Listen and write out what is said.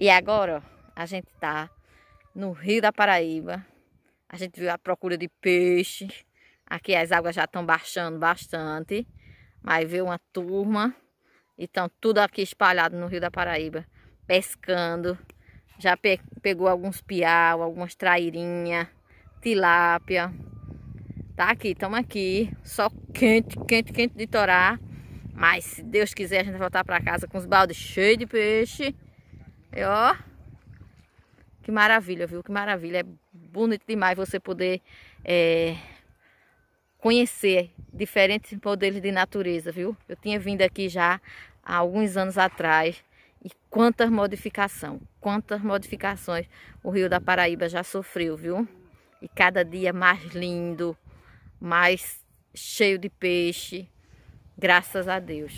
E agora ó, a gente tá no Rio da Paraíba. A gente viu a procura de peixe. Aqui as águas já estão baixando bastante. Mas veio uma turma. Então tudo aqui espalhado no Rio da Paraíba. Pescando. Já pe pegou alguns piau, algumas trairinhas, tilápia. Tá aqui, estamos aqui. Só quente, quente, quente de torar. Mas se Deus quiser a gente vai voltar para casa com os baldes cheios de peixe. É, ó, que maravilha, viu? Que maravilha. É bonito demais você poder é, conhecer diferentes modelos de natureza, viu? Eu tinha vindo aqui já há alguns anos atrás e quantas modificações, quantas modificações o Rio da Paraíba já sofreu, viu? E cada dia mais lindo, mais cheio de peixe, graças a Deus.